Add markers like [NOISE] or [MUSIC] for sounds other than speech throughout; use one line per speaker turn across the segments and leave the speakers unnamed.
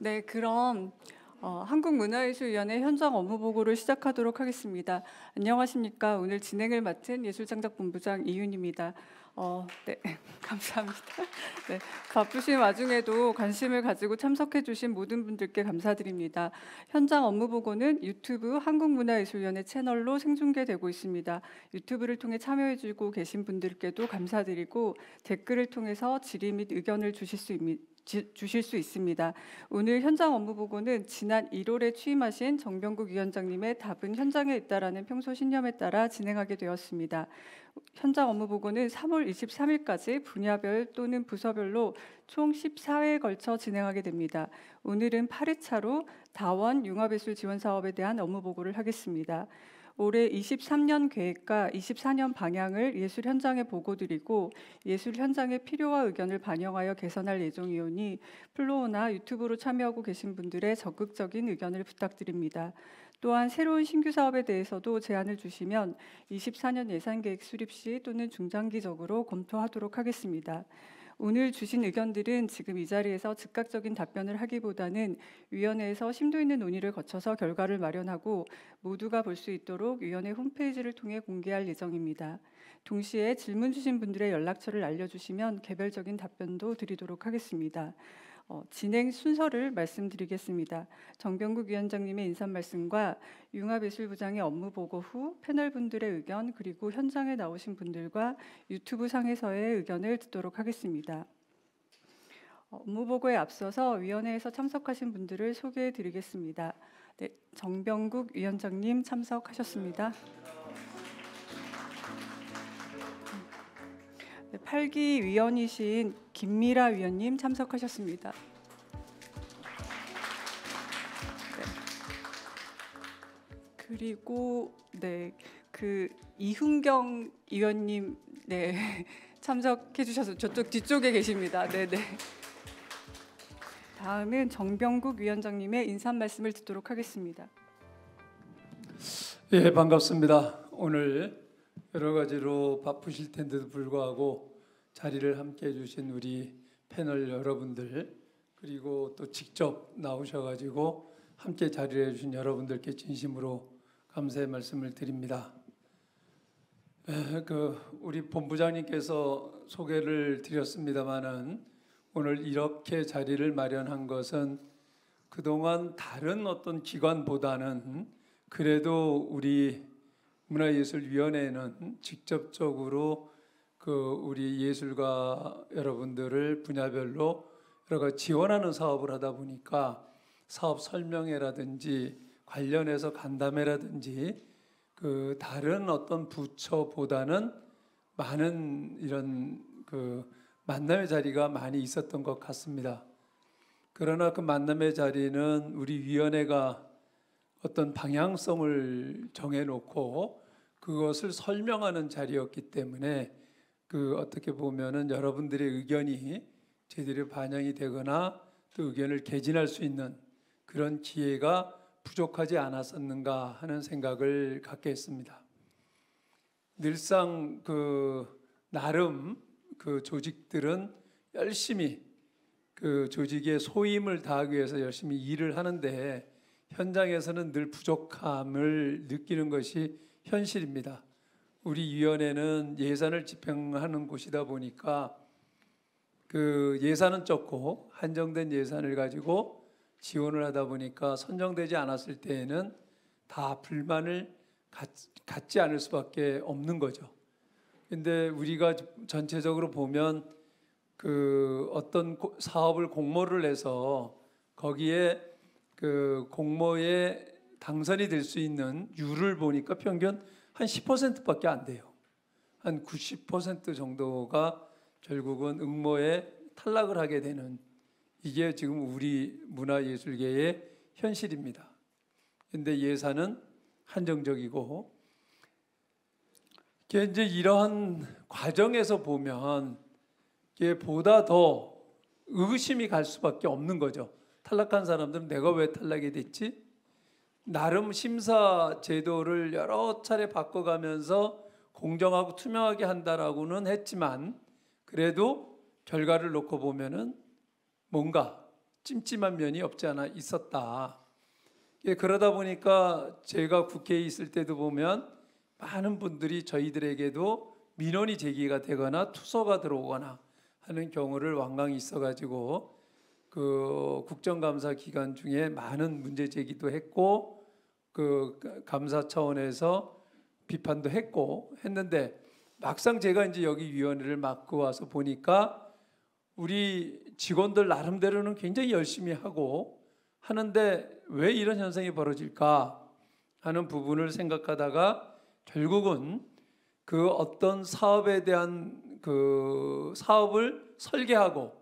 네, 그럼 어, 한국문화예술위원회 현장 업무 보고를 시작하도록 하겠습니다. 안녕하십니까? 오늘 진행을 맡은 예술창작본부장 이윤입니다. 어, 네, [LAUGHS] 감사합니다. 네, 바쁘신 와중에도 관심을 가지고 참석해 주신 모든 분들께 감사드립니다. 현장 업무 보고는 유튜브 한국문화예술위원회 채널로 생중계되고 있습니다. 유튜브를 통해 참여해 주고 계신 분들께도 감사드리고 댓글을 통해서 질의 및 의견을 주실 수 있, 주실 수 있습니다. 오늘 현장 업무 보고는 지난 1월에 취임하신 정병국 위원장님의 답은 현장에 있다라는 평소 신념에 따라 진행하게 되었습니다. 현장 업무 보고는 3월 23일까지 분야별 또는 부서별로 총 14회에 걸쳐 진행하게 됩니다. 오늘은 8회차로 다원 융합예술 지원 사업에 대한 업무 보고를 하겠습니다. 올해 23년 계획과 24년 방향을 예술 현장에 보고드리고 예술 현장의 필요와 의견을 반영하여 개선할 예정이오니 플로어나 유튜브로 참여하고 계신 분들의 적극적인 의견을 부탁드립니다. 또한 새로운 신규 사업에 대해서도 제안을 주시면 24년 예산 계획 수립 시 또는 중장기적으로 검토하도록 하겠습니다. 오늘 주신 의견들은 지금 이 자리에서 즉각적인 답변을 하기보다는 위원회에서 심도 있는 논의를 거쳐서 결과를 마련하고 모두가 볼 수 있도록 위원회 홈페이지를 통해 공개할 예정입니다. 동시에 질문 주신 분들의 연락처를 알려주시면 개별적인 답변도 드리도록 하겠습니다. 어, 진행 순서를 말씀드리겠습니다. 정병국 위원장님의 인선 말씀과 융합예술부장의 업무 보고 후 패널 분들의 의견 그리고 현장에 나오신 분들과 유튜브 상에서의 의견을 듣도록 하겠습니다. 어, 업무 보고에 앞서서 위원회에서 참석하신 분들을 소개해 드리겠습니다. 네, 정병국 위원장님 참석하셨습니다. 8기 위원이신 김미라 위원님 참석하셨습니다. 네. 그리고 네그 이훈경 위원님 네 [LAUGHS] 참석해 주셔서 저쪽 뒤쪽에 계십니다. 네네. 네. 다음은 정병국 위원장님의 인사 말씀을 듣도록 하겠습니다.
예 반갑습니다. 오늘 여러 가지로 바쁘실 텐데도 불구하고 자리를 함께 해주신 우리 패널 여러분들 그리고 또 직접 나오셔가지고 함께 자리를 해주신 여러분들께 진심으로 감사의 말씀을 드립니다. 그 우리 본부장님께서 소개를 드렸습니다만은 오늘 이렇게 자리를 마련한 것은 그동안 다른 어떤 기관보다는 그래도 우리 문화예술위원회는 직접적으로 그 우리 예술가 여러분들을 분야별로 여러 가지 지원하는 사업을 하다 보니까 사업 설명회라든지 관련해서 간담회라든지 그 다른 어떤 부처보다는 많은 이런 그 만남의 자리가 많이 있었던 것 같습니다. 그러나 그 만남의 자리는 우리 위원회가 어떤 방향성을 정해놓고 그것을 설명하는 자리였기 때문에 그 어떻게 보면은 여러분들의 의견이 제대로 반영이 되거나 또 의견을 개진할 수 있는 그런 기회가 부족하지 않았었는가 하는 생각을 갖게 했습니다. 늘상 그 나름 그 조직들은 열심히 그 조직의 소임을 다하기 위해서 열심히 일을 하는데 현장에서는 늘 부족함을 느끼는 것이 현실입니다. 우리 위원회는 예산을 집행하는 곳이다 보니까 그 예산은 적고 한정된 예산을 가지고 지원을 하다 보니까 선정되지 않았을 때에는 다 불만을 갖지 않을 수밖에 없는 거죠. 근데 우리가 전체적으로 보면 그 어떤 사업을 공모를 해서 거기에 그 공모에 당선이 될 수 있는 유를 보니까 평균 한 10%밖에 안 돼요. 한 90% 정도가 결국은 응모에 탈락을 하게 되는 이게 지금 우리 문화예술계의 현실입니다. 근데 예산은 한정적이고 이제 이러한 과정에서 보면 이게 보다 더 의심이 갈 수밖에 없는 거죠. 탈락한 사람들은 내가 왜 탈락이 됐지? 나름 심사 제도를 여러 차례 바꿔가면서 공정하고 투명하게 한다라고는 했지만 그래도 결과를 놓고 보면은 뭔가 찜찜한 면이 없지 않아 있었다. 예, 그러다 보니까 제가 국회에 있을 때도 보면 많은 분들이 저희들에게도 민원이 제기가 되거나 투서가 들어오거나 하는 경우를 왕왕 있어가지고 그 국정감사 기간 중에 많은 문제 제기도 했고 그 감사 차원에서 비판도 했고 했는데 막상 제가 이제 여기 위원회를 맡고 와서 보니까 우리 직원들 나름대로는 굉장히 열심히 하고 하는데 왜 이런 현상이 벌어질까 하는 부분을 생각하다가 결국은 그 어떤 사업에 대한 그 사업을 설계하고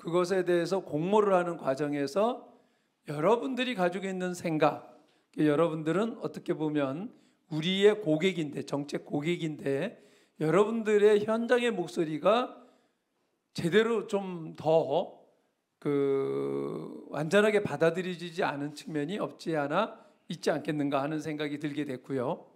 그것에 대해서 공모를 하는 과정에서 여러분들이 가지고 있는 생각, 여러분들은 어떻게 보면 우리의 고객인데, 정책 고객인데, 여러분들의 현장의 목소리가 제대로 좀 더그 완전하게 받아들여지지 않은 측면이 없지 않아 있지 않겠는가 하는 생각이 들게 됐고요.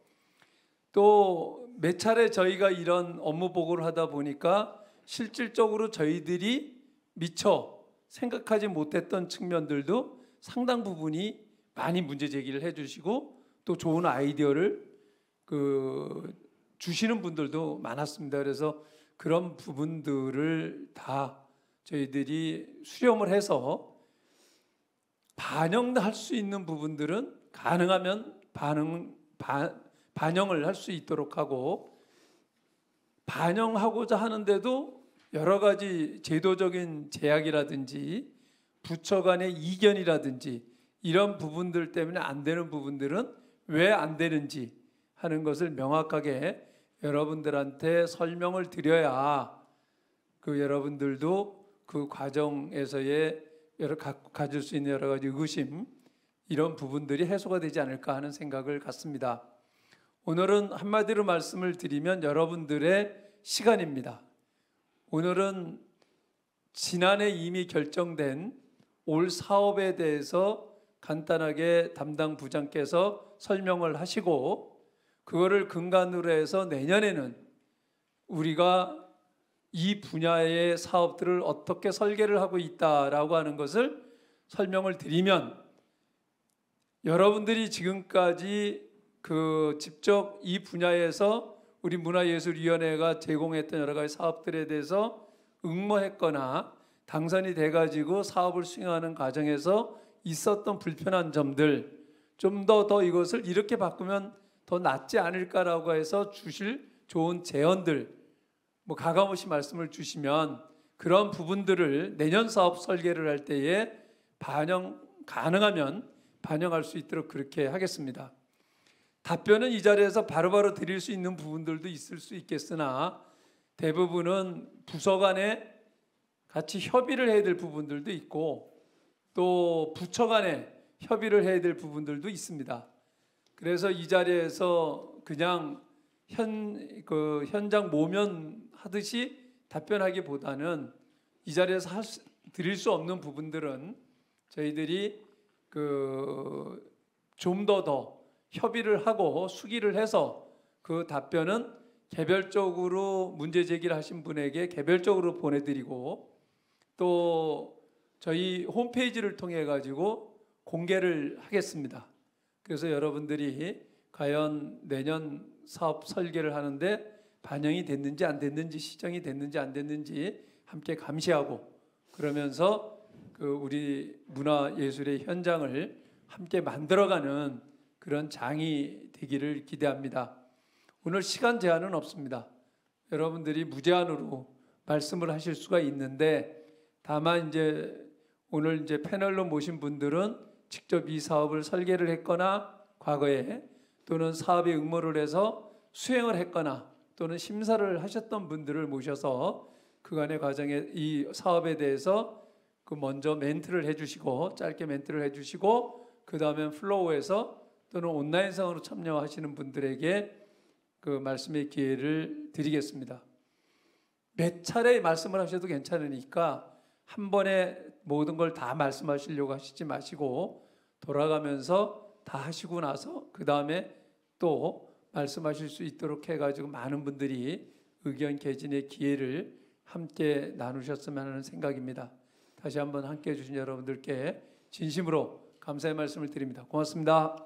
또 몇 차례 저희가 이런 업무 보고를 하다 보니까 실질적으로 저희들이 미처 생각하지 못했던 측면들도 상당 부분이 많이 문제 제기를 해주시고 또 좋은 아이디어를 그 주시는 분들도 많았습니다. 그래서 그런 부분들을 다 저희들이 수렴을 해서 반영할 수 있는 부분들은 가능하면 반응 바, 반영을 할 수 있도록 하고 반영하고자 하는데도 여러 가지 제도적인 제약이라든지 부처 간의 이견이라든지 이런 부분들 때문에 안 되는 부분들은 왜 안 되는지 하는 것을 명확하게 여러분들한테 설명을 드려야 그 여러분들도 그 과정에서의 여러 가, 가질 수 있는 여러 가지 의심 이런 부분들이 해소가 되지 않을까 하는 생각을 갖습니다. 오늘은 한마디로 말씀을 드리면 여러분들의 시간입니다. 오늘은 지난해 이미 결정된 올 사업에 대해서 간단하게 담당 부장께서 설명을 하시고 그거를 근간으로 해서 내년에는 우리가 이 분야의 사업들을 어떻게 설계를 하고 있다라고 하는 것을 설명을 드리면 여러분들이 지금까지 그 직접 이 분야에서 우리 문화예술위원회가 제공했던 여러 가지 사업들에 대해서 응모했거나 당선이 돼가지고 사업을 수행하는 과정에서 있었던 불편한 점들 좀 더더 더 이것을 이렇게 바꾸면 더 낫지 않을까라고 해서 주실 좋은 제언들 뭐 가감없이 말씀을 주시면 그런 부분들을 내년 사업 설계를 할 때에 반영 가능하면 반영할 수 있도록 그렇게 하겠습니다. 답변은 이 자리에서 바로바로 바로 드릴 수 있는 부분들도 있을 수 있겠으나 대부분은 부서 간에 같이 협의를 해야 될 부분들도 있고 또 부처 간에 협의를 해야 될 부분들도 있습니다. 그래서 이 자리에서 그냥 현, 그 현장 모면 하듯이 답변하기보다는 이 자리에서 할 수, 드릴 수 없는 부분들은 저희들이 그좀더더 협의를 하고 수기를 해서 그 답변은 개별적으로 문제 제기를 하신 분에게 개별적으로 보내드리고 또 저희 홈페이지를 통해 가지고 공개를 하겠습니다. 그래서 여러분들이 과연 내년 사업 설계를 하는데 반영이 됐는지 안 됐는지 시정이 됐는지 안 됐는지 함께 감시하고 그러면서 그 우리 문화 예술의 현장을 함께 만들어가는 그런 장이 되기를 기대합니다. 오늘 시간 제한은 없습니다. 여러분들이 무제한으로 말씀을 하실 수가 있는데 다만 이제 오늘 이제 패널로 모신 분들은 직접 이 사업을 설계를 했거나 과거에 또는 사업에 응모를 해서 수행을 했거나 또는 심사를 하셨던 분들을 모셔서 그간의 과정에 이 사업에 대해서 그 먼저 멘트를 해주시고 짧게 멘트를 해주시고 그 다음에 플로우에서 또는 온라인상으로 참여하시는 분들에게 그 말씀의 기회를 드리겠습니다. 몇 차례 말씀을 하셔도 괜찮으니까 한 번에 모든 걸 다 말씀하시려고 하시지 마시고 돌아가면서 다 하시고 나서 그 다음에 또 말씀하실 수 있도록 해가지고 많은 분들이 의견 개진의 기회를 함께 나누셨으면 하는 생각입니다. 다시 한번 함께 해주신 여러분들께 진심으로 감사의 말씀을 드립니다. 고맙습니다.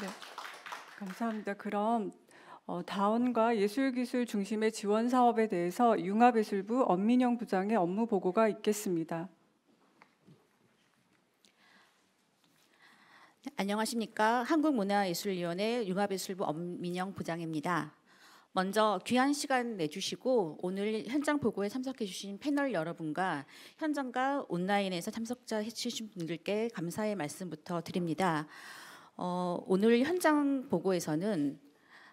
네, 감사합니다. 그럼 어, 다원과 예술기술 중심의 지원 사업에 대해서 융합예술부 엄민영 부장의 업무 보고가 있겠습니다. 네, 안녕하십니까.
한국문화예술위원회 융합예술부 엄민영 부장입니다. 먼저 귀한 시간 내주시고 오늘 현장 보고에 참석해주신 패널 여러분과 현장과 온라인에서 참석자 해주신 분들께 감사의 말씀부터 드립니다. 어, 오늘 현장 보고에서는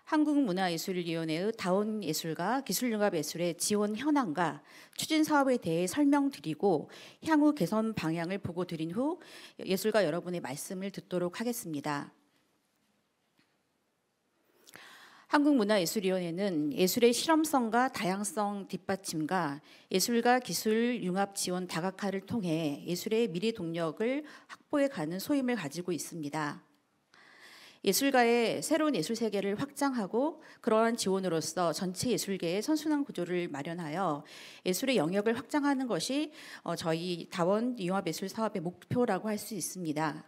한국문화예술위원회의 다운 예술과 기술융합 예술의 지원 현황과 추진 사업에 대해 설명드리고 향후 개선 방향을 보고 드린 후 예술가 여러분의 말씀을 듣도록 하겠습니다. 한국문화예술위원회는 예술의 실험성과 다양성 뒷받침과 예술과 기술 융합 지원 다각화를 통해 예술의 미래 동력을 확보해 가는 소임을 가지고 있습니다. 예술가의 새로운 예술 세계를 확장하고 그러한 지원으로서 전체 예술계의 선순환 구조를 마련하여 예술의 영역을 확장하는 것이 어, 저희 다원 융합예술 사업의 목표라고 할 수 있습니다.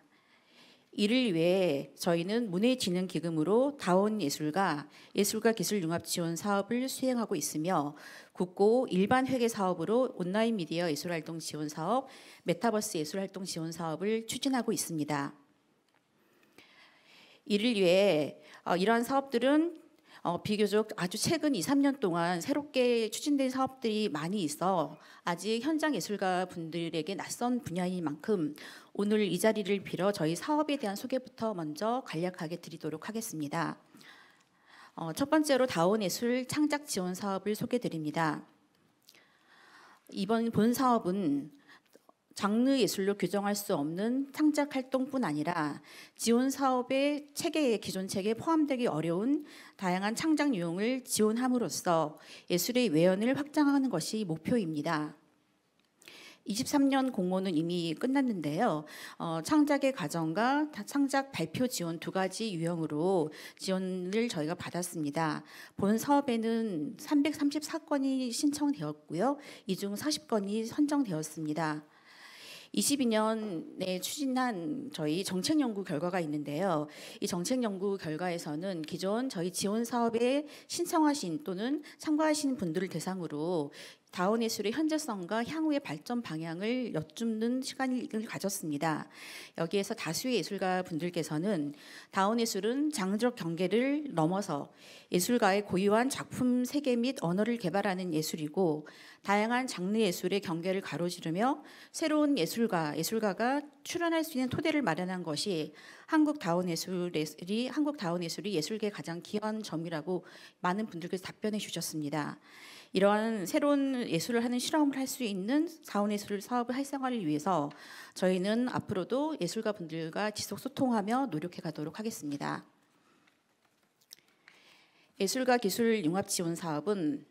이를 위해 저희는 문예진흥기금으로 다원예술과 예술과 기술융합지원 사업을 수행하고 있으며 국고 일반 회계 사업으로 온라인 미디어 예술활동 지원 사업, 메타버스 예술활동 지원 사업을 추진하고 있습니다. 이를 위해 어, 이러한 사업들은 어, 비교적 아주 최근 2, 3년 동안 새롭게 추진된 사업들이 많이 있어 아직 현장 예술가 분들에게 낯선 분야인 만큼 오늘 이 자리를 빌어 저희 사업에 대한 소개부터 먼저 간략하게 드리도록 하겠습니다. 어, 첫 번째로 다운 예술 창작 지원 사업을 소개드립니다. 이번 본 사업은 장르 예술로 규정할 수 없는 창작 활동뿐 아니라 지원 사업의 체계에 기존 체계에 포함되기 어려운 다양한 창작 유형을 지원함으로써 예술의 외연을 확장하는 것이 목표입니다. 23년 공모는 이미 끝났는데요. 어, 창작의 과정과 창작 발표 지원 두 가지 유형으로 지원을 저희가 받았습니다. 본 사업에는 334건이 신청되었고요. 이 중 40건이 선정되었습니다. 22년에 추진한 저희 정책 연구 결과가 있는데요. 이 정책 연구 결과에서는 기존 저희 지원 사업에 신청하신 또는 참가하신 분들을 대상으로 다운예술의 현재성과 향후의 발전 방향을 엿줍는 시간을 가졌습니다. 여기에서 다수의 예술가 분들께서는 다원예술은 장르적 경계를 넘어서 예술가의 고유한 작품 세계 및 언어를 개발하는 예술이고 다양한 장르 예술의 경계를 가로지르며 새로운 예술가, 예술가가 출연할 수 있는 토대를 마련한 것이 한국 다운 예술이 한국 다운 예술이 예술계 가장 기한 점이라고 많은 분들께서 답변해 주셨습니다. 이러한 새로운 예술을 하는 실험을 할 수 있는 자원 예술 사업을 활성화를 위해서 저희는 앞으로도 예술가 분들과 지속 소통하며 노력해 가도록 하겠습니다. 예술가 기술 융합 지원 사업은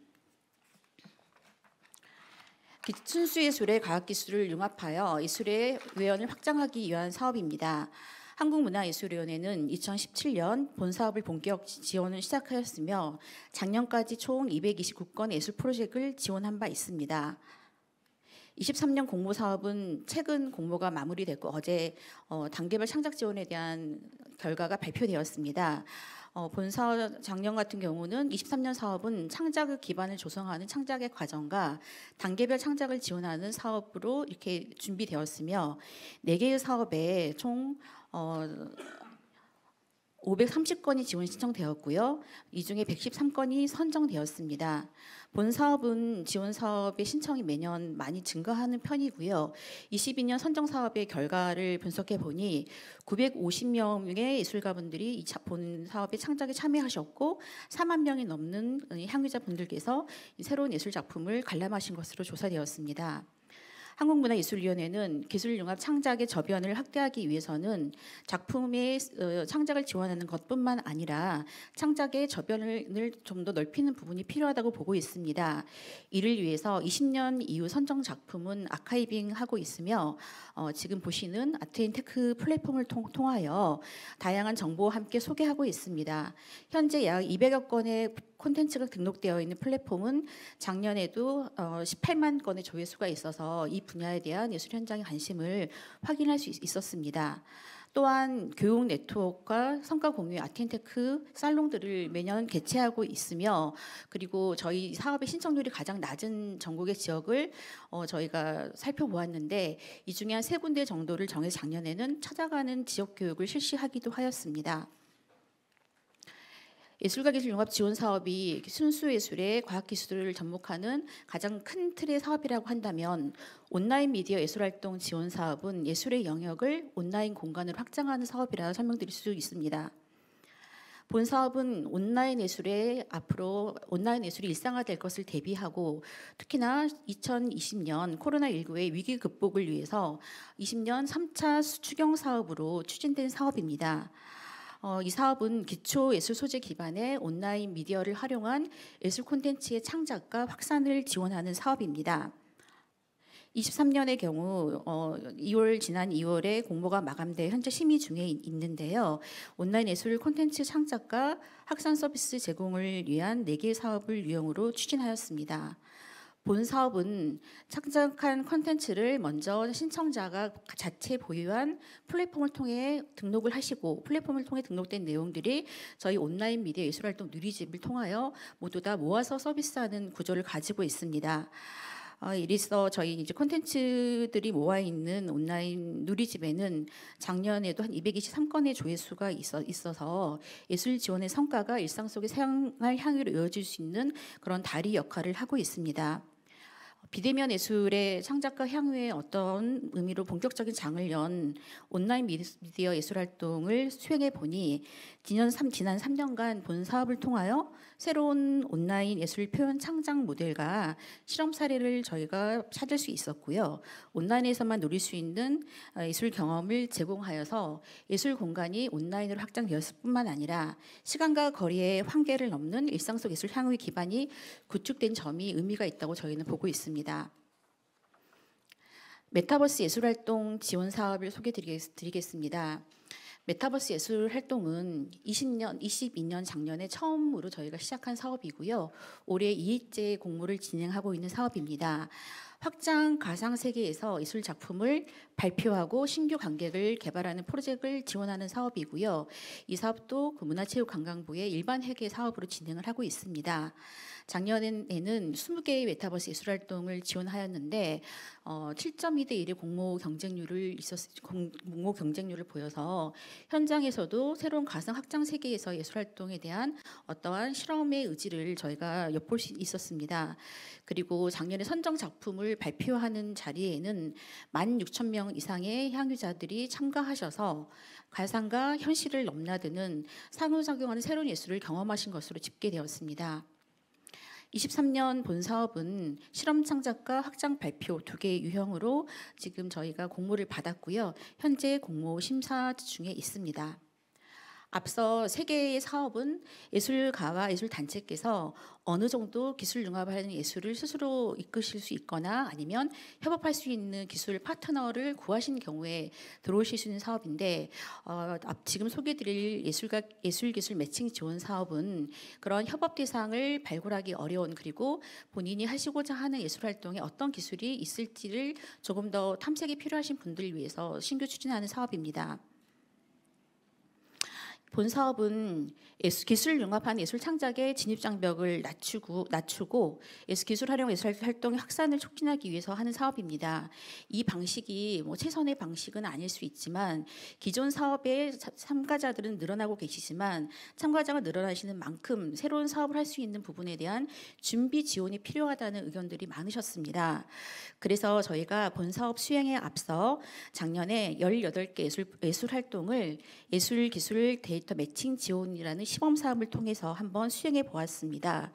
순수 예술의 과학 기술을 융합하여 예술의 외연을 확장하기 위한 사업입니다. 한국문화예술위원회는 2017년 본 사업을 본격 지원을 시작하였으며 작년까지 총 229건 예술 프로젝트를 지원한 바 있습니다. 23년 공모 사업은 최근 공모가 마무리됐고 어제 어, 단계별 창작 지원에 대한 결과가 발표되었습니다. 어, 본사 작년 같은 경우는 23년 사업은 창작의 기반을 조성하는 창작의 과정과 단계별 창작을 지원하는 사업으로 이렇게 준비되었으며 4개의 사업에 총 어, 530건이 지원 신청되었고요. 이 중에 113건이 선정되었습니다. 본 사업은 지원 사업의 신청이 매년 많이 증가하는 편이고요. 22년 선정 사업의 결과를 분석해 보니 950명의 예술가분들이 이본 사업의 창작에 참여하셨고 4만 명이 넘는 향유자분들께서 새로운 예술 작품을 관람하신 것으로 조사되었습니다. 한국문화예술위원회는 기술융합 창작의 저변을 확대하기 위해서는 작품의 어, 창작을 지원하는 것뿐만 아니라 창작의 저변을 좀 더 넓히는 부분이 필요하다고 보고 있습니다. 이를 위해서 20년 이후 선정 작품은 아카이빙하고 있으며 어, 지금 보시는 아트앤테크 플랫폼을 통, 통하여 다양한 정보와 함께 소개하고 있습니다. 현재 약 200여 건의 콘텐츠가 등록되어 있는 플랫폼은 작년에도 어, 18만 건의 조회수가 있어서 이 분야에 대한 예술 현장의 관심을 확인할 수 있었습니다. 또한 교육 네트워크와 성과 공유 아텐테크 살롱들을 매년 개최하고 있으며 그리고 저희 사업의 신청률이 가장 낮은 전국의 지역을 어, 저희가 살펴보았는데 이 중에 한 세 군데 정도를 정해 작년에는 찾아가는 지역 교육을 실시하기도 하였습니다. 예술과 기술 융합 지원 사업이 순수 예술의 과학 기술을 접목하는 가장 큰 틀의 사업이라고 한다면 온라인 미디어 예술 활동 지원 사업은 예술의 영역을 온라인 공간으로 확장하는 사업이라 설명드릴 수 있습니다. 본 사업은 온라인 예술에 앞으로 온라인 예술이 일상화될 것을 대비하고 특히나 2020년 코로나19의 위기 극복을 위해서 20년 3차 수추경 사업으로 추진된 사업입니다. 어, 이 사업은 기초 예술 소재 기반의 온라인 미디어를 활용한 예술 콘텐츠의 창작과 확산을 지원하는 사업입니다. 23년의 경우 어, 2월 지난 2월에 공모가 마감돼 현재 심의 중에 있는데요. 온라인 예술 콘텐츠 창작과 학산 서비스 제공을 위한 4개 사업을 유형으로 추진하였습니다. 본 사업은 창작한 콘텐츠를 먼저 신청자가 자체 보유한 플랫폼을 통해 등록을 하시고 플랫폼을 통해 등록된 내용들이 저희 온라인 미디어 예술활동 누리집을 통하여 모두 다 모아서 서비스하는 구조를 가지고 있습니다. 어, 이래서 저희 이제 콘텐츠들이 모아 있는 온라인 누리집에는 작년에도 한 223건의 조회수가 있어, 있어서 예술 지원의 성과가 일상 속의 생활 향유로 이어질 수 있는 그런 다리 역할을 하고 있습니다. 비대면 예술의 창작과 향유의 어떤 의미로 본격적인 장을 연 온라인 미디어 예술 활동을 수행해 보니 지난, 3, 지난 3년간 본 사업을 통하여 새로운 온라인 예술 표현 창작 모델과 실험 사례를 저희가 찾을 수 있었고요. 온라인에서만 누릴 수 있는 아, 예술 경험을 제공하여서 예술 공간이 온라인으로 확장되었을 뿐만 아니라 시간과 거리의 환계를 넘는 일상 속 예술 향유 기반이 구축된 점이 의미가 있다고 저희는 보고 있습니다. 있습니다. 메타버스 예술활동 지원 사업을 소개드리겠습니다. 메타버스 예술활동은 20년, 22년 작년에 처음으로 저희가 시작한 사업이고요. 올해 2일째 공모를 진행하고 있는 사업입니다. 확장 가상 세계에서 예술 작품을 발표하고 신규 관객을 개발하는 프로젝트를 지원하는 사업이고요. 이 사업도 그 문화체육관광부의 일반 회계 사업으로 진행을 하고 있습니다. 작년에는 20개의 메타버스 예술 활동을 지원하였는데 어, 7.2대 1의 공모 경쟁률을 있었 공모 경쟁률을 보여서 현장에서도 새로운 가상 확장 세계에서 예술 활동에 대한 어떠한 실험의 의지를 저희가 엿볼 수 있었습니다. 그리고 작년에 선정 작품을 발표하는 자리에는 16,000명 이상의 향유자들이 참가하셔서 가상과 현실을 넘나드는 상호작용하는 새로운 예술을 경험하신 것으로 집계되었습니다. 23년 본 사업은 실험 창작과 확장 발표 두 개의 유형으로 지금 저희가 공모를 받았고요. 현재 공모 심사 중에 있습니다. 앞서 세 개의 사업은 예술가와 예술 단체께서 어느 정도 기술 융합하는 예술을 스스로 이끄실 수 있거나 아니면 협업할 수 있는 기술 파트너를 구하신 경우에 들어오실 수 있는 사업인데 어, 지금 소개드릴 예술가 예술 기술 매칭 지원 사업은 그런 협업 대상을 발굴하기 어려운 그리고 본인이 하시고자 하는 예술 활동에 어떤 기술이 있을지를 조금 더 탐색이 필요하신 분들을 위해서 신규 추진하는 사업입니다. 본 사업은 예수 기술 융합한 예술 창작의 진입 장벽을 낮추고, 낮추고 예술 기술 활용 예술 활동의 확산을 촉진하기 위해서 하는 사업입니다. 이 방식이 뭐 최선의 방식은 아닐 수 있지만 기존 사업의 참가자들은 늘어나고 계시지만 참가자가 늘어나시는 만큼 새로운 사업을 할 수 있는 부분에 대한 준비 지원이 필요하다는 의견들이 많으셨습니다. 그래서 저희가 본 사업 수행에 앞서 작년에 18개 예술, 예술 활동을 예술 기술 대 데이터 매칭 지원이라는 시범 사업을 통해서 한번 수행해 보았습니다.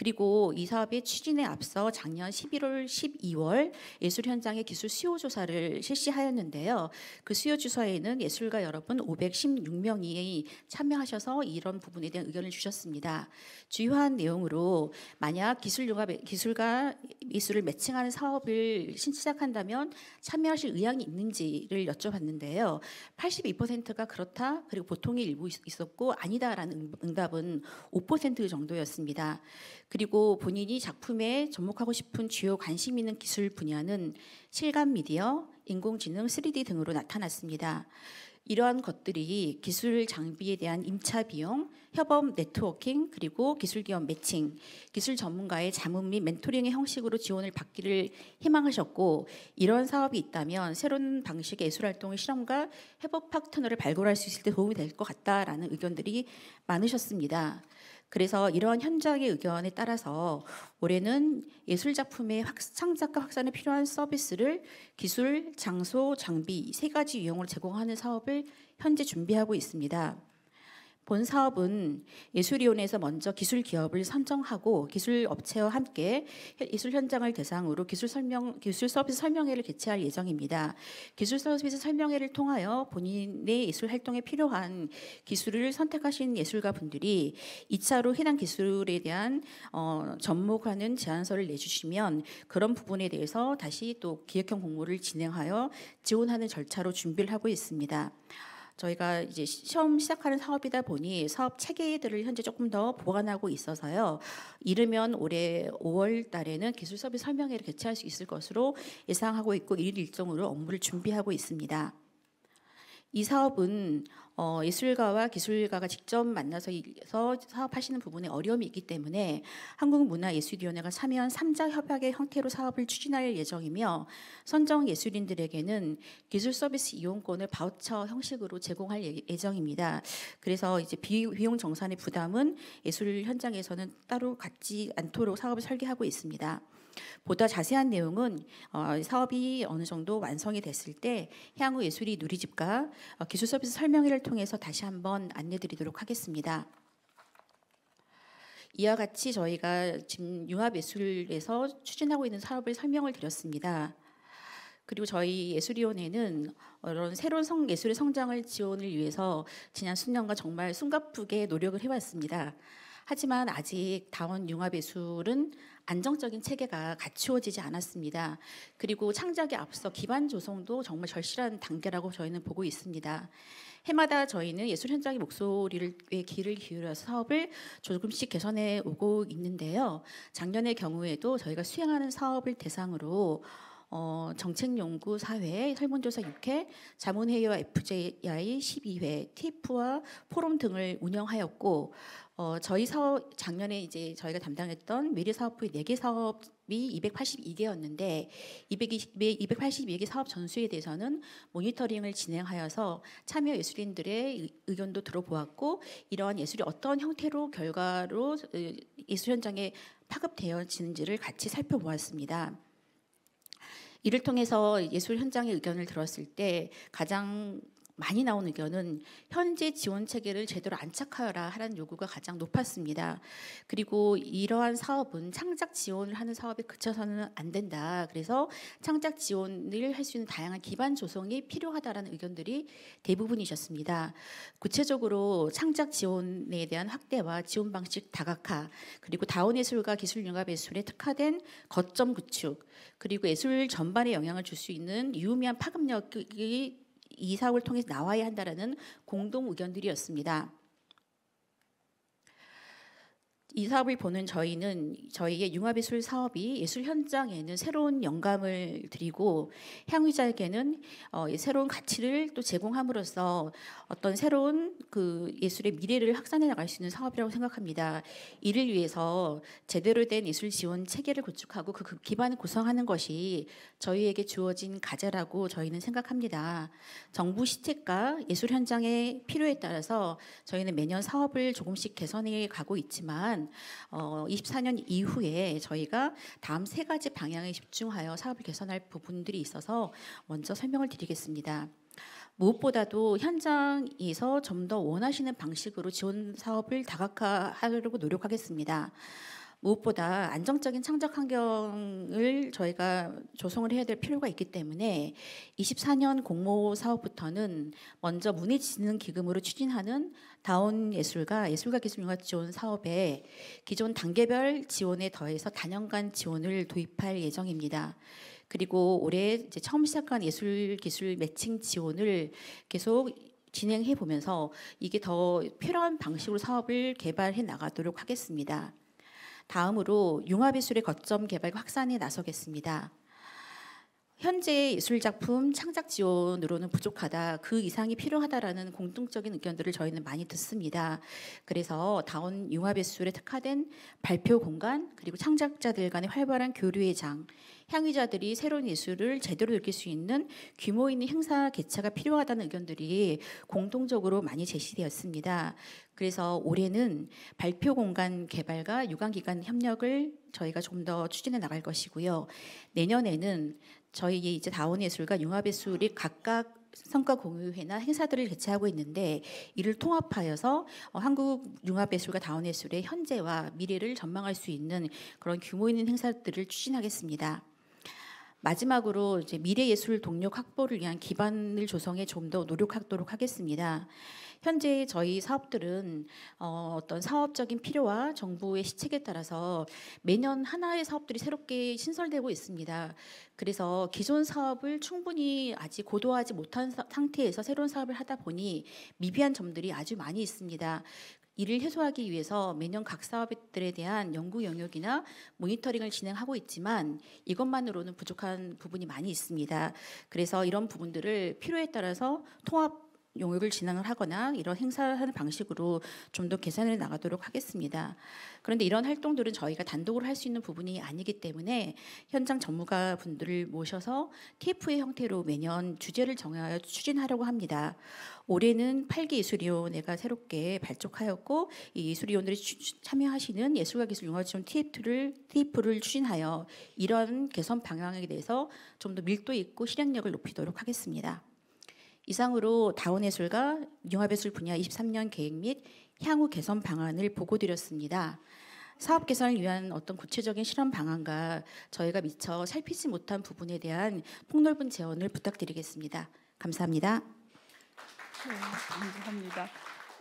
그리고 이 사업의 추진에 앞서 작년 11월, 12월 예술 현장의 기술 수요 조사를 실시하였는데요. 그 수요 주사에는 예술가 여러분 516명이 참여하셔서 이런 부분에 대한 의견을 주셨습니다. 주요한 내용으로 만약 기술료가 기술과 예술을 매칭하는 사업을 시작한다면 참여하실 의향이 있는지를 여쭤봤는데요. 82%가 그렇다 그리고 보통이 일부 있었고 아니다라는 응답은 5% 정도였습니다. 그리고 본인이 작품에 접목하고 싶은 주요 관심 있는 기술 분야는 실감 미디어, 인공지능, 3D 등으로 나타났습니다. 이러한 것들이 기술 장비에 대한 임차 비용, 협업 네트워킹, 그리고 기술 기업 매칭, 기술 전문가의 자문 및 멘토링의 형식으로 지원을 받기를 희망하셨고 이런 사업이 있다면 새로운 방식의 예술 활동의 실험과 협업 파트너를 발굴할 수 있을 때 도움이 될 것 같다라는 의견들이 많으셨습니다. 그래서 이러한 현장의 의견에 따라서 올해는 예술 작품의 창작과 확산에 필요한 서비스를 기술, 장소, 장비 세 가지 유형으로 제공하는 사업을 현재 준비하고 있습니다. 본 사업은 예술위원회에서 먼저 기술 기업을 선정하고 기술 업체와 함께 예술 현장을 대상으로 기술 설명 기술 서비스 설명회를 개최할 예정입니다. 기술 서비스 설명회를 통하여 본인의 예술 활동에 필요한 기술을 선택하신 예술가 분들이 2차로 해당 기술에 대한 어, 접목하는 제안서를 내주시면 그런 부분에 대해서 다시 또 기획형 공모를 진행하여 지원하는 절차로 준비를 하고 있습니다. 저희가 이제 시험 시작하는 사업이다 보니 사업 체계들을 현재 조금 더 보완하고 있어서요. 이르면 올해 5월 달에는 기술 서비 설명회를 개최할 수 있을 것으로 예상하고 있고 일일 일정으로 업무를 준비하고 있습니다. 이 사업은 어, 예술가와 기술가가 직접 만나서 사업하시는 부분에 어려움이 있기 때문에 한국문화예술위원회가 참여한 3자 협약의 형태로 사업을 추진할 예정이며 선정 예술인들에게는 기술 서비스 이용권을 바우처 형식으로 제공할 예, 예정입니다. 그래서 이제 비용 정산의 부담은 예술 현장에서는 따로 갖지 않도록 사업을 설계하고 있습니다. 보다 자세한 내용은 어, 사업이 어느 정도 완성이 됐을 때 향후 예술이 누리집과 어, 기술 서비스 설명회를 통해서 다시 한번 안내드리도록 하겠습니다. 이와 같이 저희가 지금 융합예술에서 추진하고 있는 사업을 설명을 드렸습니다. 그리고 저희 예술위원회는 이런 새로운 성, 예술의 성장을 지원을 위해서 지난 수년간 정말 숨가쁘게 노력을 해왔습니다. 하지만 아직 다원 융합예술은 안정적인 체계가 갖추어지지 않았습니다. 그리고 창작에 앞서 기반 조성도 정말 절실한 단계라고 저희는 보고 있습니다. 해마다 저희는 예술 현장의 목소리를 귀를 기울여 서 사업을 조금씩 개선해 오고 있는데요. 작년의 경우에도 저희가 수행하는 사업을 대상으로 어, 정책연구 사회, 설문조사 6회, 자문회의와 FJI 12회, TF와 포럼 등을 운영하였고 어, 저희 사업 작년에 이제 저희가 담당했던 미래 사업부의 4개 사업이 282개였는데 220, 282개 사업 전수에 대해서는 모니터링을 진행하여서 참여 예술인들의 의견도 들어보았고 이러한 예술이 어떤 형태로 결과로 예술 현장에 파급되어지는지를 같이 살펴보았습니다. 이를 통해서 예술 현장의 의견을 들었을 때 가장 많이 나오는 의견은 현재 지원 체계를 제대로 안착하여라 하는 요구가 가장 높았습니다. 그리고 이러한 사업은 창작 지원을 하는 사업에 그쳐서는 안 된다. 그래서 창작 지원을 할 수 있는 다양한 기반 조성이 필요하다라는 의견들이 대부분이셨습니다. 구체적으로 창작 지원에 대한 확대와 지원 방식 다각화, 그리고 다원예술과 기술융합예술에 특화된 거점 구축, 그리고 예술 전반에 영향을 줄 수 있는 유미한 파급력이 이사업을 통해서 나와야 한다라는 공동 의견들이었습니다. 이 사업을 보는 저희는 저희의 융합예술 사업이 예술 현장에는 새로운 영감을 드리고 향유자에게는 어, 새로운 가치를 또 제공함으로써 어떤 새로운 그 예술의 미래를 확산해 나갈 수 있는 사업이라고 생각합니다. 이를 위해서 제대로 된 예술 지원 체계를 구축하고 그 기반을 구성하는 것이 저희에게 주어진 과제라고 저희는 생각합니다. 정부 시책과 예술 현장의 필요에 따라서 저희는 매년 사업을 조금씩 개선해 가고 있지만 보면 어, 24년 이후에 저희가 다음 세 가지 방향에 집중하여 사업을 개선할 부분들이 있어서 먼저 설명을 드리겠습니다. 무엇보다도 현장에서 좀 더 원하시는 방식으로 지원 사업을 다각화하려고 노력하겠습니다. 무엇보다 안정적인 창작 환경을 저희가 조성을 해야 될 필요가 있기 때문에 24년 공모 사업부터는 먼저 문예진능기금으로 추진하는 다운 예술가, 예술가 기술융합 지원 사업에 기존 단계별 지원에 더해서 단연간 지원을 도입할 예정입니다. 그리고 올해 이제 처음 시작한 예술 기술 매칭 지원을 계속 진행해 보면서 이게 더 필요한 방식으로 사업을 개발해 나가도록 하겠습니다. 다음으로 융합예술의 거점 개발 확산에 나서겠습니다. 현재 예술 작품 창작 지원으로는 부족하다, 그 이상이 필요하다라는 공통적인 의견들을 저희는 많이 듣습니다. 그래서 다운 융합 예술에 특화된 발표 공간 그리고 창작자들 간의 활발한 교류의 장, 향유자들이 새로운 예술을 제대로 느낄 수 있는 규모 있는 행사 개최가 필요하다는 의견들이 공통적으로 많이 제시되었습니다. 그래서 올해는 발표 공간 개발과 유관기관 협력을 저희가 좀 더 추진해 나갈 것이고요. 내년에는 저희 이제 다원예술과 융합예술이 각각 성과 공유회나 행사들을 개최하고 있는데 이를 통합하여서 어, 한국 융합예술과 다원예술의 현재와 미래를 전망할 수 있는 그런 규모 있는 행사들을 추진하겠습니다. 마지막으로 이제 미래 예술 동력 확보를 위한 기반을 조성해 좀 더 노력하도록 하겠습니다. 현재 저희 사업들은 어, 어떤 사업적인 필요와 정부의 시책에 따라서 매년 하나의 사업들이 새롭게 신설되고 있습니다. 그래서 기존 사업을 충분히 아직 고도화하지 못한 상태에서 새로운 사업을 하다 보니 미비한 점들이 아주 많이 있습니다. 이를 해소하기 위해서 매년 각 사업들에 대한 연구 영역이나 모니터링을 진행하고 있지만 이것만으로는 부족한 부분이 많이 있습니다. 그래서 이런 부분들을 필요에 따라서 통합 용역을 진행을 하거나 이런 행사하는 방식으로 좀 더개선을 나가도록 하겠습니다. 그런데 이런 활동들은 저희가 단독으로 할 수 있는 부분이 아니기 때문에 현장 전문가 분들을 모셔서 TF의 형태로 매년 주제를 정하여 추진하려고 합니다. 올해는 8기 예술위원회가 새롭게 발족하였고 이 예술위원들이 참여하시는 예술가기술융합지원 TF를, TF를 추진하여 이런 개선 방향에 대해서 좀 더 밀도 있고 실행력을 높이도록 하겠습니다. 이상으로 다운예술과 융합예술 분야 23년 계획 및 향후 개선 방안을 보고드렸습니다. 사업 개선을 위한 어떤 구체적인 실험 방안과 저희가 미처 살피지 못한 부분에 대한 폭넓은 제언을 부탁드리겠습니다. 감사합니다.
네, 감사합니다.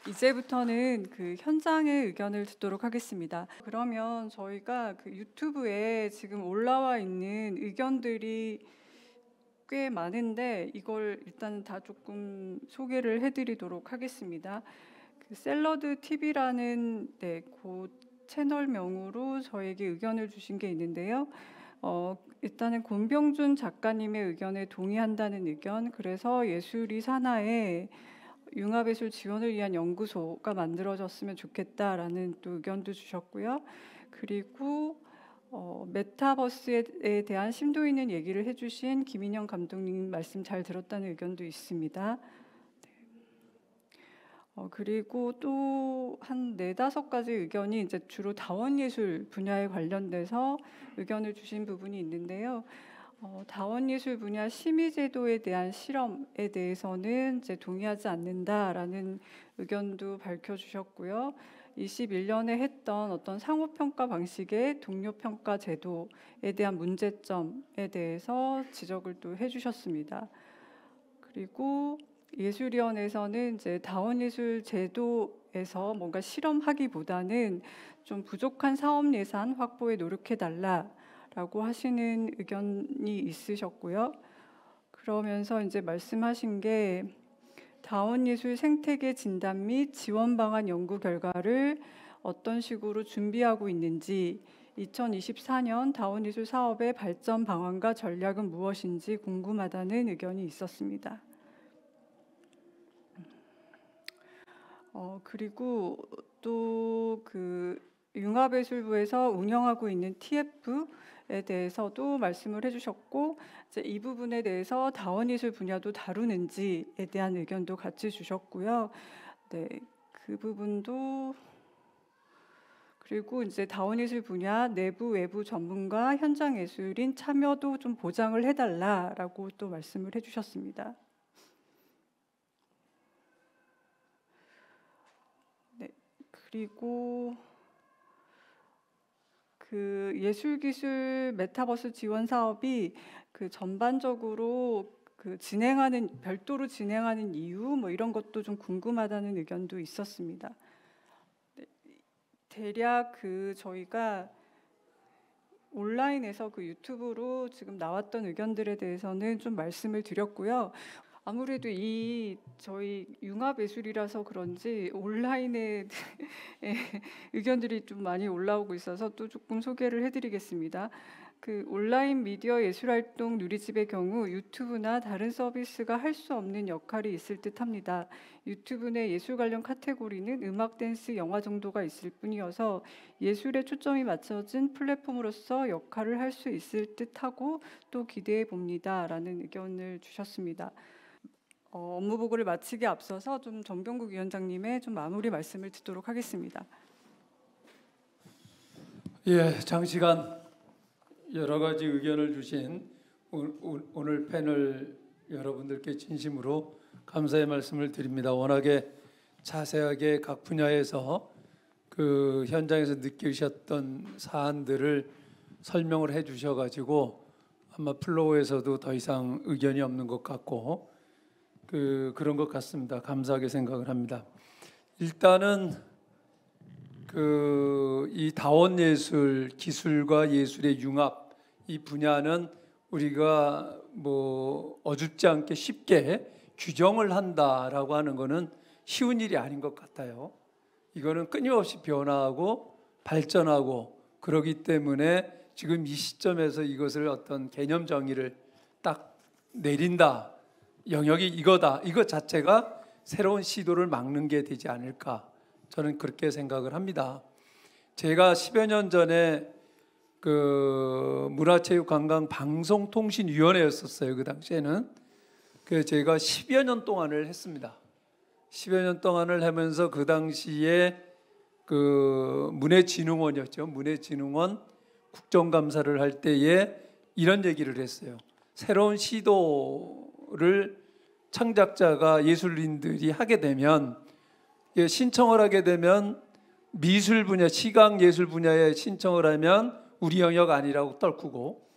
이제부터는 그 현장의 의견을 듣도록 하겠습니다. 그러면 저희가 그 유튜브에 지금 올라와 있는 의견들이 꽤 많은데 이걸 일단 다 조금 소개를 해드리도록 하겠습니다. 그 샐러드 TV라는 네, 그 채널명으로 저에게 의견을 주신 게 있는데요. 어, 일단은 곤병준 작가님의 의견에 동의한다는 의견, 그래서 예술이 산하에 융합예술 지원을 위한 연구소가 만들어졌으면 좋겠다라는 또 의견도 주셨고요. 그리고 어, 메타버스에 대한 심도 있는 얘기를 해주신 김인영 감독님 말씀 잘 들었다는 의견도 있습니다. 네. 어, 그리고 또 한 네다섯 가지 의견이 이제 주로 다원예술 분야에 관련돼서 의견을 주신 부분이 있는데요. 어, 다원예술 분야 심의제도에 대한 실험에 대해서는 이제 동의하지 않는다라는 의견도 밝혀주셨고요. 21년에 했던 어떤 상호평가 방식의 동료평가 제도에 대한 문제점에 대해서 지적을 또 해주셨습니다. 그리고 예술위원회에서는 이제 다원예술 제도에서 뭔가 실험하기보다는 좀 부족한 사업 예산 확보에 노력해달라라고 하시는 의견이 있으셨고요. 그러면서 이제 말씀하신 게 다원예술 생태계 진단 및 지원 방안 연구 결과를 어떤 식으로 준비하고 있는지 2024년 다원예술 사업의 발전 방안과 전략은 무엇인지 궁금하다는 의견이 있었습니다. 어, 그리고 또그 융합예술부에서 운영하고 있는 TF에 대해서도 말씀을 해주셨고 이 부분에 대해서 다원예술 분야도 다루는지에 대한 의견도 같이 주셨고요. 네, 그 부분도 그리고 이제 다원예술 분야 내부 외부 전문가 현장 예술인 참여도 좀 보장을 해달라라고 또 말씀을 해주셨습니다. 네, 그리고 그 예술기술 메타버스 지원 사업이 그 전반적으로 그 진행하는 별도로 진행하는 이유 뭐 이런 것도 좀 궁금하다는 의견도 있었습니다. 네, 대략 그 저희가 온라인에서 그 유튜브로 지금 나왔던 의견들에 대해서는 좀 말씀을 드렸고요. 아무래도 이 저희 융합 예술이라서 그런지 온라인에 [LAUGHS] 예, 의견들이 좀 많이 올라오고 있어서 또 조금 소개를 해드리겠습니다. 그 온라인 미디어 예술활동 누리집의 경우 유튜브나 다른 서비스가 할 수 없는 역할이 있을 듯합니다. 유튜브 내 예술 관련 카테고리는 음악, 댄스, 영화 정도가 있을 뿐이어서 예술에 초점이 맞춰진 플랫폼으로서 역할을 할 수 있을 듯하고 또 기대해 봅니다라는 의견을 주셨습니다. 어, 업무 보고를 마치기 앞서서 좀 정병국 위원장님의 좀 마무리 말씀을 듣도록 하겠습니다.
예, 장시간 여러 가지 의견을 주신 오늘 패널 여러분들께 진심으로 감사의 말씀을 드립니다. 워낙에 자세하게 각 분야에서 그 현장에서 느끼셨던 사안들을 설명을 해 주셔가지고 아마 플로우에서도 더 이상 의견이 없는 것 같고 그 그런 것 같습니다. 감사하게 생각을 합니다. 일단은 그 이 다원 예술 기술과 예술의 융합 이 분야는 우리가 뭐 어줍지 않게 쉽게 규정을 한다라고 하는 것은 쉬운 일이 아닌 것 같아요. 이거는 끊임없이 변화하고 발전하고 그러기 때문에 지금 이 시점에서 이것을 어떤 개념 정의를 딱 내린다 영역이 이거다. 이거 자체가 새로운 시도를 막는 게 되지 않을까. 저는 그렇게 생각을 합니다. 제가 10여 년 전에 그 문화체육관광 방송통신위원회였었어요. 그 당시에는. 그 제가 10여 년 동안을 했습니다. 10여 년 동안을 하면서 그 당시에 그 문해진흥원이었죠. 문해진흥원 국정감사를 할 때에 이런 얘기를 했어요. 새로운 시도 요구를 창작자가 예술인들이 하게 되면 예, 신청을 하게 되면 미술 분야, 시각 예술 분야에 신청을 하면 우리 영역 아니라고 떨구고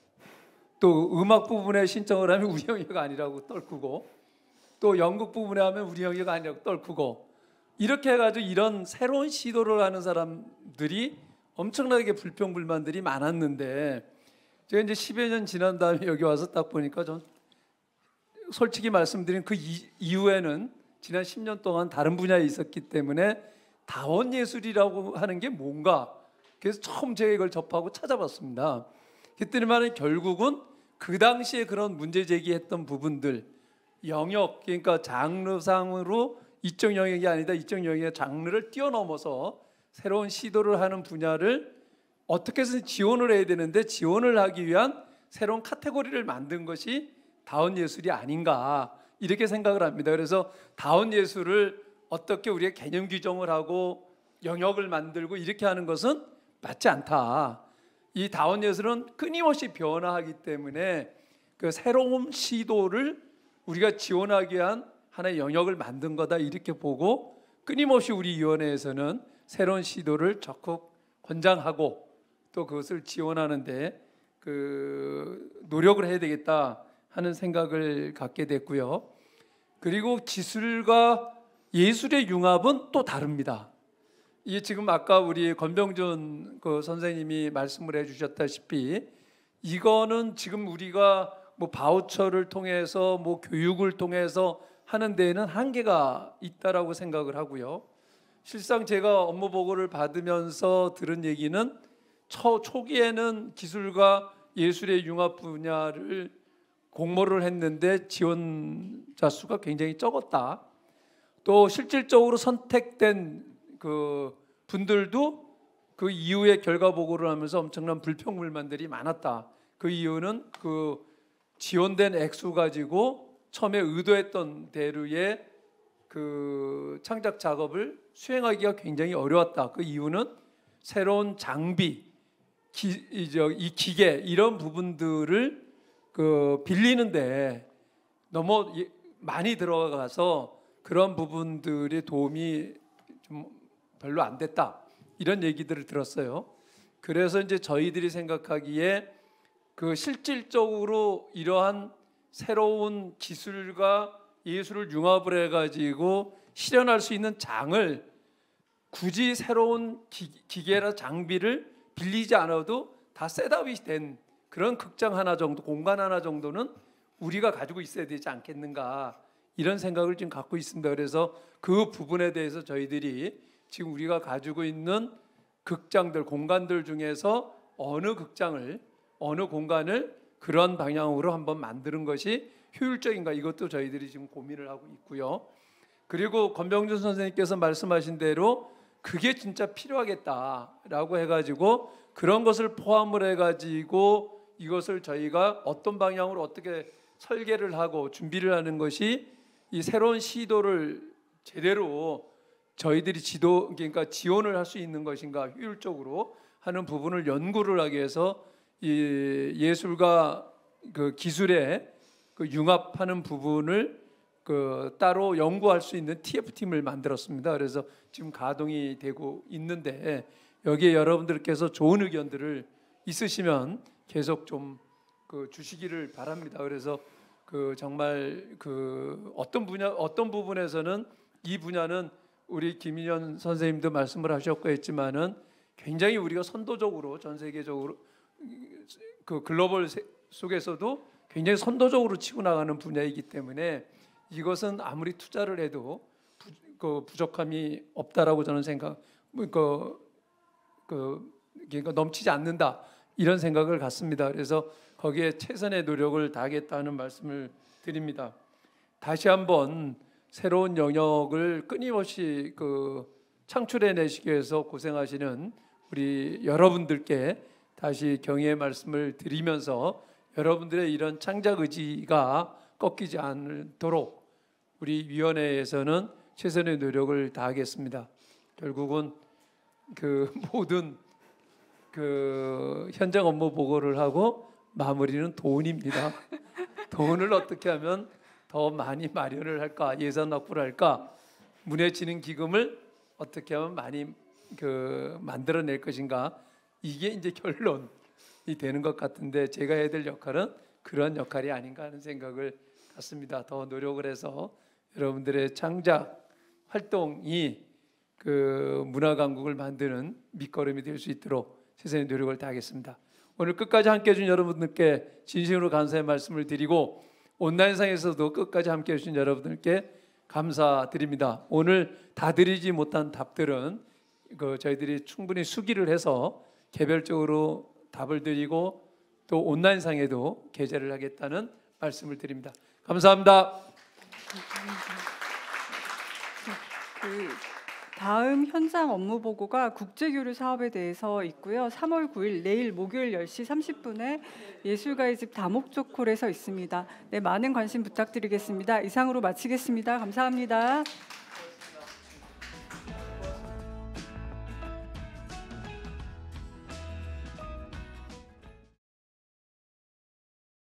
또 음악 부분에 신청을 하면 우리 영역 아니라고 떨구고 또 연극 부분에 하면 우리 영역 아니라고 떨구고 이렇게 해가지고 이런 새로운 시도를 하는 사람들이 엄청나게 불평불만들이 많았는데 제가 이제 10여 년 지난 다음에 여기 와서 딱 보니까 전 솔직히 말씀드린 그 이후에는 지난 10년 동안 다른 분야에 있었기 때문에 다원 예술이라고 하는 게 뭔가 그래서 처음 제가 이걸 접하고 찾아봤습니다. 그때는 결국은 그 당시에 그런 문제 제기했던 부분들 영역 그러니까 장르상으로 이쪽 영역이 아니다 이쪽 영역의 장르를 뛰어넘어서 새로운 시도를 하는 분야를 어떻게 해 지원을 해야 되는데 지원을 하기 위한 새로운 카테고리를 만든 것이 다운 예술이 아닌가 이렇게 생각을 합니다. 그래서 다운 예술을 어떻게 우리의 개념 규정을 하고 영역을 만들고 이렇게 하는 것은 맞지 않다. 이 다운 예술은 끊임없이 변화하기 때문에 그 새로운 시도를 우리가 지원하기 위한 하나의 영역을 만든 거다 이렇게 보고 끊임없이 우리 위원회에서는 새로운 시도를 적극 권장하고 또 그것을 지원하는데 그 노력을 해야 되겠다 하는 생각을 갖게 됐고요. 그리고 기술과 예술의 융합은 또 다릅니다. 이 지금 아까 우리 권병준 그 선생님이 말씀을 해주셨다시피 이거는 지금 우리가 뭐 바우처를 통해서 뭐 교육을 통해서 하는 데에는 한계가 있다라고 생각을 하고요. 실상 제가 업무 보고를 받으면서 들은 얘기는 초, 초기에는 기술과 예술의 융합 분야를 공모를 했는데 지원자 수가 굉장히 적었다. 또 실질적으로 선택된 그 분들도 그 이후에 결과 보고를 하면서 엄청난 불평불만들이 많았다. 그 이유는 그 지원된 액수 가지고 처음에 의도했던 대로의 그 창작 작업을 수행하기가 굉장히 어려웠다. 그 이유는 새로운 장비, 기, 이, 저, 이 기계 이런 부분들을 그 빌리는데 너무 많이 들어가서 그런 부분들의 도움이 좀 별로 안 됐다 이런 얘기들을 들었어요. 그래서 이제 저희들이 생각하기에 그 실질적으로 이러한 새로운 기술과 예술을 융합을 해가지고 실현할 수 있는 장을 굳이 새로운 기, 기계나 장비를 빌리지 않아도 다 셋업이 된 그런 극장 하나 정도, 공간 하나 정도는 우리가 가지고 있어야 되지 않겠는가 이런 생각을 지금 갖고 있습니다. 그래서 그 부분에 대해서 저희들이 지금 우리가 가지고 있는 극장들, 공간들 중에서 어느 극장을 어느 공간을 그런 방향으로 한번 만드는 것이 효율적인가 이것도 저희들이 지금 고민을 하고 있고요. 그리고 권병준 선생님께서 말씀하신 대로 그게 진짜 필요하겠다라고 해가지고 그런 것을 포함을 해가지고 이것을 저희가 어떤 방향으로 어떻게 설계를 하고 준비를 하는 것이 이 새로운 시도를 제대로 저희들이 지도 그러니까 지원을 할 수 있는 것인가 효율적으로 하는 부분을 연구를 하기 위해서 이 예술과 그 기술의 그 융합하는 부분을 그 따로 연구할 수 있는 TF팀을 만들었습니다. 그래서 지금 가동이 되고 있는데 여기에 여러분들께서 좋은 의견들을 있으시면 계속 좀그 주시기를 바랍니다. 그래서 그 정말 그 어떤 분야 어떤 부분에서는 이 분야는 우리 김인현 선생님도 말씀을 하셨고 했지만은 굉장히 우리가 선도적으로 전 세계적으로 그 글로벌 속에서도 굉장히 선도적으로 치고 나가는 분야이기 때문에 이것은 아무리 투자를 해도 부, 그 부족함이 없다라고 저는 생각 그, 그 그러니까 넘치지 않는다 이런 생각을 갖습니다. 그래서 거기에 최선의 노력을 다하겠다는 말씀을 드립니다. 다시 한번 새로운 영역을 끊임없이 그 창출해 내시기 위해서 고생하시는 우리 여러분들께 다시 경의의 말씀을 드리면서 여러분들의 이런 창작 의지가 꺾이지 않도록 우리 위원회에서는 최선의 노력을 다하겠습니다. 결국은 그 [LAUGHS] 모든 그 현장 업무 보고를 하고 마무리는 돈입니다. 돈을 어떻게 하면 더 많이 마련을 할까 예산 확보를 할까 문해지는 기금을 어떻게 하면 많이 그 만들어낼 것인가 이게 이제 결론이 되는 것 같은데 제가 해야 될 역할은 그런 역할이 아닌가 하는 생각을 갖습니다. 더 노력을 해서 여러분들의 창작 활동이 그 문화 강국을 만드는 밑거름이 될 수 있도록 최선의 노력을 다하겠습니다. 오늘 끝까지 함께 해준 여러분들께 진심으로 감사의 말씀을 드리고 온라인상에서도 끝까지 함께 해주신 여러분들께 감사드립니다. 오늘 다 드리지 못한 답들은 그 저희들이 충분히 수기를 해서 개별적으로 답을 드리고 또 온라인상에도 게재를 하겠다는 말씀을 드립니다. 감사합니다.
그 다음 현장 업무 보고가 국제교류 사업에 대해서 있고요. 3월 9일 내일 목요일 10시 30분에 예술가의 집 다목적 홀에서 있습니다. 네, 많은 관심 부탁드리겠습니다. 이상으로 마치겠습니다. 감사합니다.